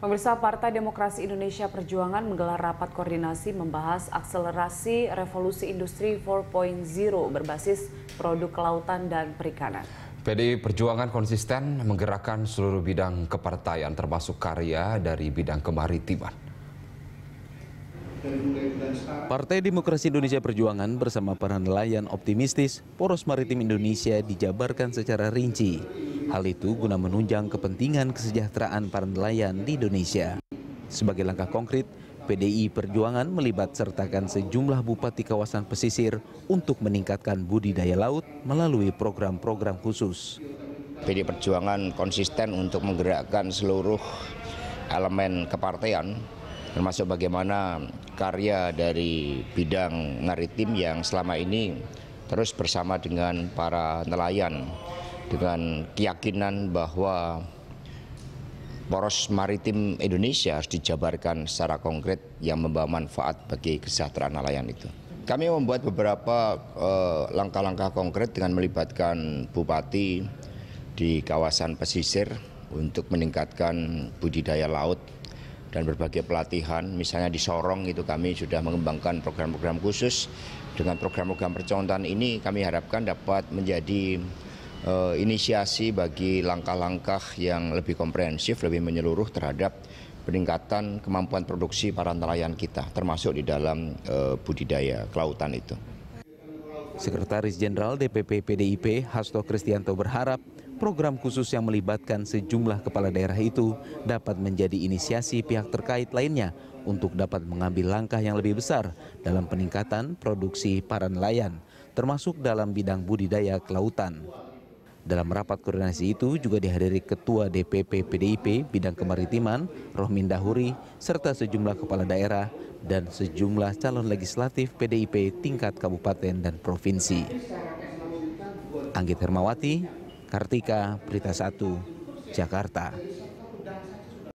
Pemirsa Partai Demokrasi Indonesia Perjuangan menggelar rapat koordinasi membahas akselerasi revolusi industri 4.0 berbasis produk kelautan dan perikanan. PDI Perjuangan konsisten menggerakkan seluruh bidang kepartaian termasuk karya dari bidang kemaritiman. Partai Demokrasi Indonesia Perjuangan bersama para nelayan optimistis, poros maritim Indonesia dijabarkan secara rinci Hal itu guna menunjang kepentingan kesejahteraan para nelayan di Indonesia. Sebagai langkah konkret, PDI Perjuangan melibat sertakan sejumlah bupati kawasan pesisir untuk meningkatkan budidaya laut melalui program-program khusus. PDI Perjuangan konsisten untuk menggerakkan seluruh elemen kepartean termasuk bagaimana karya dari bidang maritim yang selama ini terus bersama dengan para nelayan dengan keyakinan bahwa poros maritim Indonesia harus dijabarkan secara konkret yang membawa manfaat bagi kesejahteraan nelayan itu. Kami membuat beberapa eh, langkah-langkah uh, konkret dengan melibatkan bupati di kawasan pesisir untuk meningkatkan budidaya laut dan berbagai pelatihan. Misalnya di Sorong itu kami sudah mengembangkan program-program khusus. Dengan program-program percontohan ini kami harapkan dapat menjadi uh, inisiasi bagi langkah-langkah yang lebih komprehensif, lebih menyeluruh terhadap peningkatan kemampuan produksi para nelayan kita, termasuk di dalam uh, budidaya kelautan itu. Sekretaris Jenderal DPP PDIP Hasto Kristianto berharap program khusus yang melibatkan sejumlah kepala daerah itu dapat menjadi inisiasi pihak terkait lainnya untuk dapat mengambil langkah yang lebih besar dalam peningkatan produksi para nelayan, termasuk dalam bidang budidaya kelautan. Dalam rapat koordinasi itu juga dihadiri Ketua DPP PDIP bidang kemaritiman, Rohmin Dahuri, serta sejumlah kepala daerah dan sejumlah calon legislatif PDIP tingkat kabupaten dan provinsi. Anggit Hermawati, Kartika, Berita 1, Jakarta.